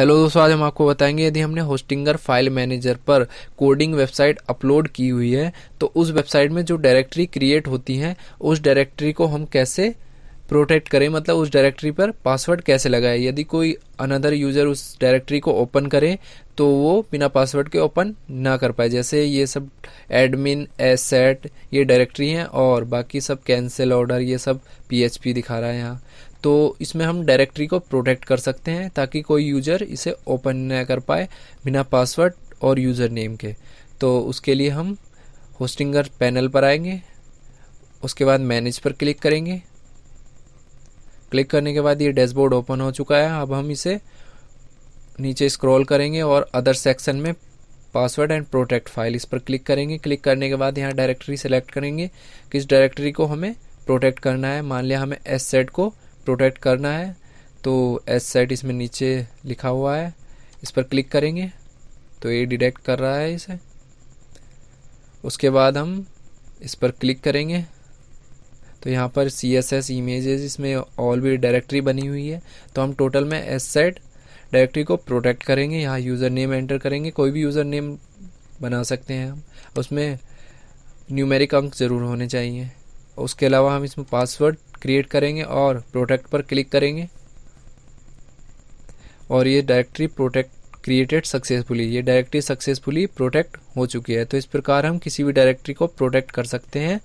hello दोस्तों आज हम आपको बताएंगे यदि हमने होस्टिंगर फाइल मैनेजर पर कोडिंग वेबसाइट अपलोड की हुई है तो उस वेबसाइट में जो डायरेक्टरी क्रिएट होती हैं उस डायरेक्टरी को हम कैसे प्रोटेक्ट करें मतलब उस डायरेक्टरी पर पासवर्ड कैसे लगाए यदि कोई अनदर यूजर उस डायरेक्टरी को ओपन करे तो वो बिना पासवर्ड के ओपन ना कर पाए जैसे ये सब एडमिन एसेट ये डायरेक्टरी हैं और बाकी सब कैंसिल ऑर्डर ये सब पीएचपी दिखा रहा है यहाँ तो इसमें हम डायरेक्टरी को प्रोटेक्ट कर सकते हैं ताकि कोई यूज़र इसे ओपन न कर पाए बिना पासवर्ड और यूज़र नेम के तो उसके लिए हम होस्टिंगर पैनल पर आएंगे उसके बाद मैनेज पर क्लिक करेंगे क्लिक करने के बाद ये डैशबोर्ड ओपन हो चुका है अब हम इसे नीचे स्क्रॉल करेंगे और अदर सेक्शन में पासवर्ड एंड प्रोटेक्ट फाइल इस पर क्लिक करेंगे क्लिक करने के बाद यहाँ डायरेक्टरी सेलेक्ट करेंगे किस डायरेक्टरी को हमें प्रोटेक्ट करना है मान लिया हमें एस सेट को प्रोटेक्ट करना है तो एस सेट इसमें नीचे लिखा हुआ है इस पर क्लिक करेंगे तो ये डिटेक्ट कर रहा है इसे उसके बाद हम इस पर क्लिक करेंगे तो यहाँ पर सी एस एस इमेजेस इसमें ऑल भी डायरेक्टरी बनी हुई है तो हम टोटल में एस सेट डायरेक्टरी को प्रोटेक्ट करेंगे यहाँ यूज़र नेम एंटर करेंगे कोई भी यूज़र नेम बना सकते हैं हम उसमें न्यूमेरिक अंक ज़रूर होने चाहिए उसके अलावा हम इसमें पासवर्ड क्रिएट करेंगे और प्रोटेक्ट पर क्लिक करेंगे और ये डायरेक्टरी प्रोटेक्ट क्रिएटेड सक्सेसफुली ये डायरेक्टरी सक्सेसफुली प्रोटेक्ट हो चुकी है तो इस प्रकार हम किसी भी डायरेक्टरी को प्रोटेक्ट कर सकते हैं